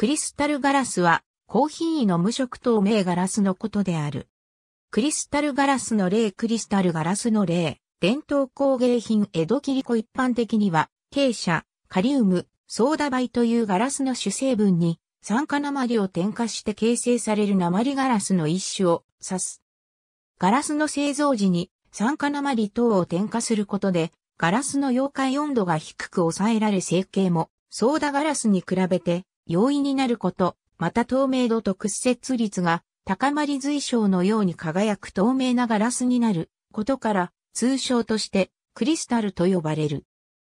クリスタルガラスは、高品位の無色透明ガラスのことである。クリスタルガラスの例クリスタルガラスの例、伝統工芸品江戸切子一般的には、傾斜、カリウム、ソーダ灰というガラスの主成分に、酸化鉛を添加して形成される鉛ガラスの一種を指す。ガラスの製造時に酸化鉛等を添加することで、ガラスの溶解温度が低く抑えられ成形も、ソーダガラスに比べて容易になること、また透明度と屈折率が高まり随章のように輝く透明なガラスになることから通称としてクリスタルと呼ばれる。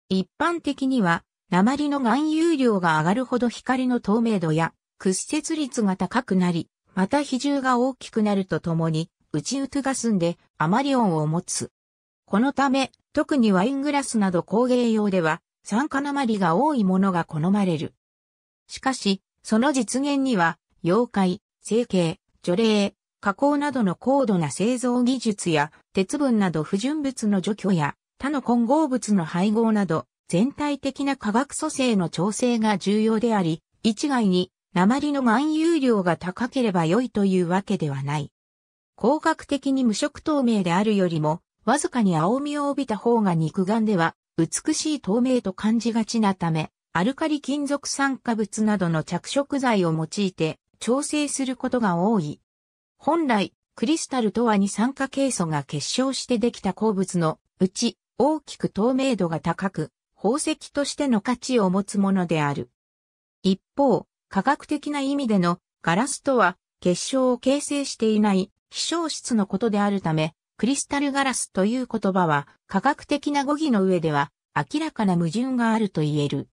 一般的には鉛の含有量が上がるほど光の透明度や屈折率が高くなり、また比重が大きくなるとともに内鬱が済んで余り音を持つ。このため特にワイングラスなど工芸用では酸化鉛が多いものが好まれる。しかし、その実現には、溶解、成形、除霊、加工などの高度な製造技術や、鉄分など不純物の除去や、他の混合物の配合など、全体的な化学組成の調整が重要であり、一概に、鉛の含有量が高ければ良いというわけではない。光学的に無色透明であるよりも、わずかに青みを帯びた方が肉眼では、美しい透明と感じがちなため、アルカリ金属酸化物などの着色剤を用いて調整することが多い。本来、クリスタルとは二酸化ケイ素が結晶してできた鉱物のうち大きく透明度が高く、宝石としての価値を持つものである。一方、科学的な意味でのガラスとは結晶を形成していない希少質のことであるため、クリスタルガラスという言葉は科学的な語義の上では明らかな矛盾があると言える。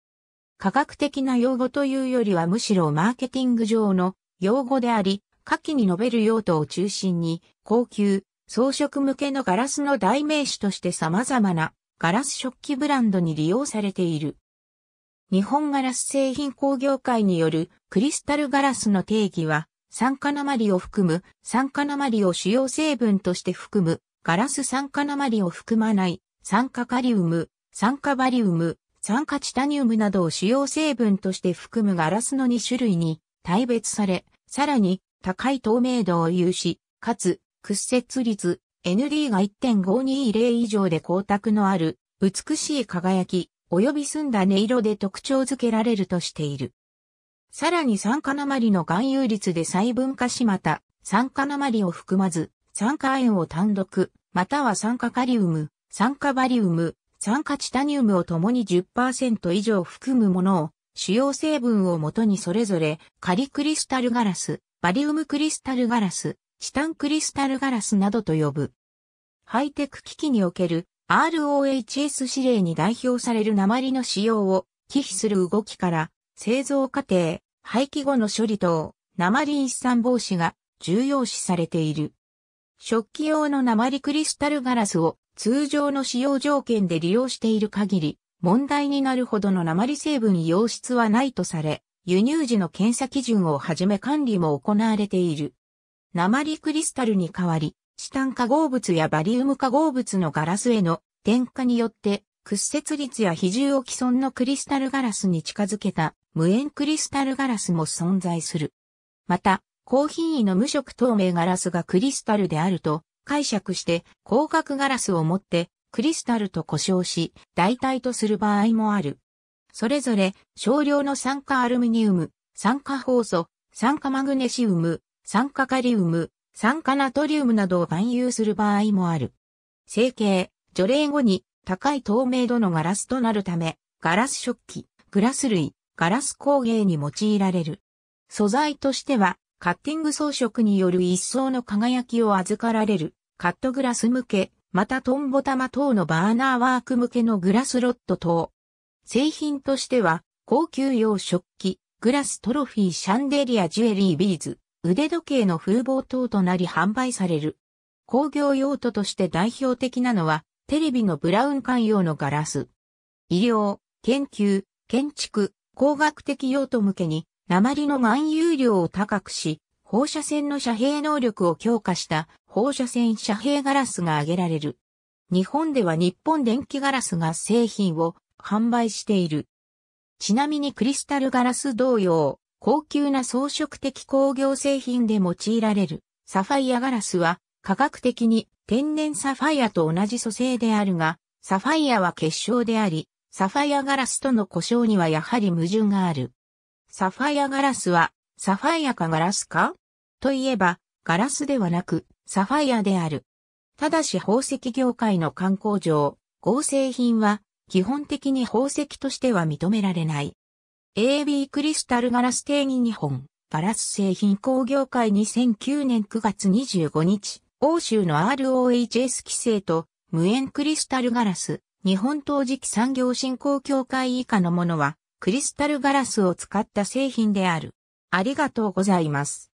科学的な用語というよりはむしろマーケティング上の用語であり、下記に述べる用途を中心に、高級、装飾向けのガラスの代名詞として様々なガラス食器ブランドに利用されている。日本ガラス製品工業会によるクリスタルガラスの定義は、酸化鉛を含む、酸化鉛を主要成分として含む、ガラス酸化鉛を含まない、酸化カリウム、酸化バリウム、酸化チタニウムなどを主要成分として含むガラスの2種類に大別され、さらに高い透明度を有し、かつ屈折率 ND が1.520以上で光沢のある美しい輝き及び澄んだ音色で特徴づけられるとしている。さらに酸化鉛の含有率で細分化しまた、酸化鉛を含まず、酸化塩を単独、または酸化カリウム、酸化バリウム、酸化チタニウムを共に10%以上含むものを、主要成分をもとにそれぞれ、カリクリスタルガラス、バリウムクリスタルガラス、チタンクリスタルガラスなどと呼ぶ。ハイテク機器における ROHS 指令に代表される鉛の使用を忌避する動きから、製造過程、廃棄後の処理等、鉛一酸防止が重要視されている。食器用の鉛クリスタルガラスを通常の使用条件で利用している限り、問題になるほどの鉛成分溶質はないとされ、輸入時の検査基準をはじめ管理も行われている。鉛クリスタルに代わり、チタン化合物やバリウム化合物のガラスへの添加によって、屈折率や比重を既存のクリスタルガラスに近づけた無塩クリスタルガラスも存在する。また、高品位の無色透明ガラスがクリスタルであると、解釈して光学ガラスを持ってクリスタルと呼称し代替とする場合もある。それぞれ少量の酸化アルミニウム、酸化酵素、酸化マグネシウム、酸化カリウム、酸化ナトリウムなどを含有する場合もある。成形、除霊後に高い透明度のガラスとなるため、ガラス食器、グラス類、ガラス工芸に用いられる。素材としてはカッティング装飾による一層の輝きを預かられる、カットグラス向け、またトンボ玉等のバーナーワーク向けのグラスロット等。製品としては、高級用食器、グラストロフィーシャンデリアジュエリービーズ、腕時計の風貌等となり販売される。工業用途として代表的なのは、テレビのブラウン管用のガラス。医療、研究、建築、工学的用途向けに、鉛の含有量を高くし、放射線の遮蔽能力を強化した放射線遮蔽ガラスが挙げられる。日本では日本電気ガラスが製品を販売している。ちなみにクリスタルガラス同様、高級な装飾的工業製品で用いられるサファイアガラスは科学的に天然サファイアと同じ素性であるが、サファイアは結晶であり、サファイアガラスとの故障にはやはり矛盾がある。サファイアガラスは、サファイアかガラスかといえば、ガラスではなく、サファイアである。ただし宝石業界の観光上、合成品は、基本的に宝石としては認められない。AB クリスタルガラス定義日本、ガラス製品工業会2009年9月25日、欧州の ROHS 規制と、無塩クリスタルガラス、日本陶磁器産業振興協会以下のものは、クリスタルガラスを使った製品である。ありがとうございます。